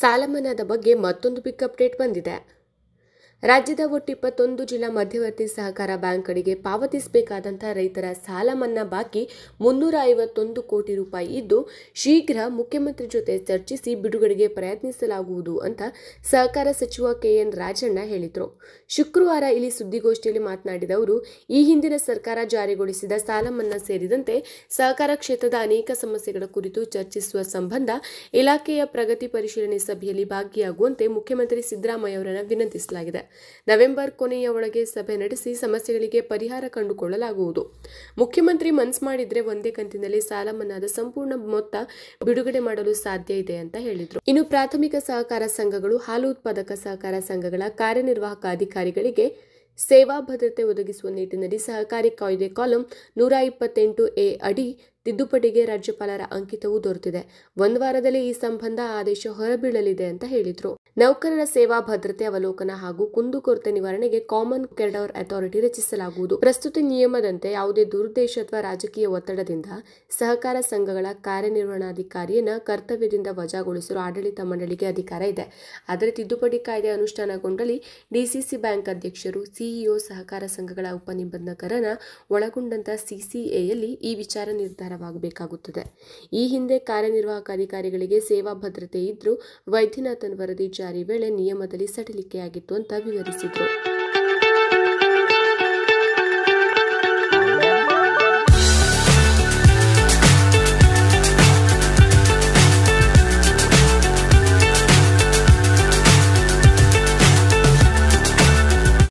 ಸಾಲಮನ್ನಾದ ಬಗ್ಗೆ ಮತ್ತೊಂದು big update ಬಂದಿದೆ ರಾಜ್ಯದ ಒಟ್ಟು ಇಪ್ಪತ್ತೊಂದು ಜಿಲ್ಲಾ ಮಧ್ಯವರ್ತಿ ಸಹಕಾರ ಬ್ಯಾಂಕ್ಗಳಿಗೆ ಪಾವತಿಸಬೇಕಾದಂಥ ರೈತರ ಸಾಲ ಮನ್ನಾ ಬಾಕಿ ಮುನ್ನೂರ ಐವತ್ತೊಂದು ಕೋಟಿ ರೂಪಾಯಿ ಇದ್ದು ಶೀಘ್ರ ಮುಖ್ಯಮಂತ್ರಿ ಜೊತೆ ಚರ್ಚಿಸಿ ಬಿಡುಗಡೆಗೆ ಪ್ರಯತ್ನಿಸಲಾಗುವುದು ಅಂತ ಸಹಕಾರ ಸಚಿವ ಕೆಎನ್ ರಾಜಣ್ಣ ಹೇಳಿದರು ಶುಕ್ರವಾರ ಇಲ್ಲಿ ಸುದ್ದಿಗೋಷ್ಠಿಯಲ್ಲಿ ಮಾತನಾಡಿದ ಅವರು ಈ ಹಿಂದಿನ ಸರ್ಕಾರ ಜಾರಿಗೊಳಿಸಿದ ಸಾಲ ಮನ್ನಾ ಸೇರಿದಂತೆ ಸಹಕಾರ ಕ್ಷೇತ್ರದ ಅನೇಕ ಸಮಸ್ಯೆಗಳ ಕುರಿತು ಚರ್ಚಿಸುವ ಸಂಬಂಧ ಇಲಾಖೆಯ ಪ್ರಗತಿ ಪರಿಶೀಲನೆ ಸಭೆಯಲ್ಲಿ ಭಾಗಿಯಾಗುವಂತೆ ಮುಖ್ಯಮಂತ್ರಿ ಸಿದ್ದರಾಮಯ್ಯ ಅವರನ್ನು ವಿನಂತಿಸಲಾಗಿದೆ ನವೆಂಬರ್ ಕೊನೆಯ ಒಳಗೆ ಸಭೆ ನಡೆಸಿ ಸಮಸ್ಯೆಗಳಿಗೆ ಪರಿಹಾರ ಕಂಡುಕೊಳ್ಳಲಾಗುವುದು ಮುಖ್ಯಮಂತ್ರಿ ಮನ್ಸ್ ಮಾಡಿದ್ರೆ ಒಂದೇ ಕಂತಿನಲ್ಲಿ ಸಾಲ ಮನ್ನಾದ ಸಂಪೂರ್ಣ ಮೊತ್ತ ಬಿಡುಗಡೆ ಮಾಡಲು ಸಾಧ್ಯ ಇದೆ ಅಂತ ಹೇಳಿದರು ಇನ್ನು ಪ್ರಾಥಮಿಕ ಸಹಕಾರ ಸಂಘಗಳು ಹಾಲು ಉತ್ಪಾದಕ ಸಹಕಾರ ಸಂಘಗಳ ಕಾರ್ಯನಿರ್ವಾಹಕ ಅಧಿಕಾರಿಗಳಿಗೆ ಸೇವಾ ಭದ್ರತೆ ಒದಗಿಸುವ ನಿಟ್ಟಿನಲ್ಲಿ ಸಹಕಾರಿ ಕಾಯ್ದೆ ಕಾಲಂ ನೂರ ಇಪ್ಪತ್ತೆಂಟು ಎ ಅಡಿ ತಿದ್ದುಪಡಿಗೆ ರಾಜ್ಯಪಾಲರ ಅಂಕಿತವೂ ದೊರೆತಿದೆ ಒಂದು ವಾರದಲ್ಲಿ ಈ ಸಂಬಂಧ ಆದೇಶ ಹೊರಬೀಳಲಿದೆ ಅಂತ ಹೇಳಿದ್ರು ನೌಕರರ ಸೇವಾ ಭದ್ರತೆ ಅವಲೋಕನ ಹಾಗೂ ಕುಂದುಕೊರತೆ ನಿವಾರಣೆಗೆ ಕಾಮನ್ ಕೆಡರ್ ಅಥಾರಿಟಿ ರಚಿಸಲಾಗುವುದು ಪ್ರಸ್ತುತ ನಿಯಮದಂತೆ ಯಾವುದೇ ದುರುದ್ದೇಶ ಅಥವಾ ರಾಜಕೀಯ ಒತ್ತಡದಿಂದ ಸಹಕಾರ ಸಂಘಗಳ ಕಾರ್ಯನಿರ್ವಹಣಾಧಿಕಾರಿಯನ್ನ ಕರ್ತವ್ಯದಿಂದ ವಜಾಗೊಳಿಸಲು ಆಡಳಿತ ಮಂಡಳಿಗೆ ಅಧಿಕಾರ ಇದೆ ಆದರೆ ತಿದ್ದುಪಡಿ ಕಾಯ್ದೆ ಅನುಷ್ಠಾನಗೊಂಡಲ್ಲಿ ಡಿಸಿಸಿ ಬ್ಯಾಂಕ್ ಅಧ್ಯಕ್ಷರು ಸಿಇಒ ಸಹಕಾರ ಸಂಘಗಳ ನಿಬಂಧಕರನ್ನ ಒಳಗೊಂಡಂತಹ ಸಿಸಿಎಯಲ್ಲಿ ಈ ವಿಚಾರ ನಿರ್ಧಾರ ನಿರ್ಧಾರವಾಗಬೇಕಾಗುತ್ತದೆ ಈ ಹಿಂದೆ ಕಾರ್ಯನಿರ್ವಾಹಕ ಅಧಿಕಾರಿಗಳಿಗೆ ಸೇವಾ ಭದ್ರತೆ ಇದ್ರೂ ವೈದ್ಯನಾಥನ್ ವರದಿ ಜಾರಿ ವೇಳೆ ನಿಯಮದಲ್ಲಿ ಸಡಿಲಿಕೆಯಾಗಿತ್ತು ಅಂತ ವಿವರಿಸಿದರು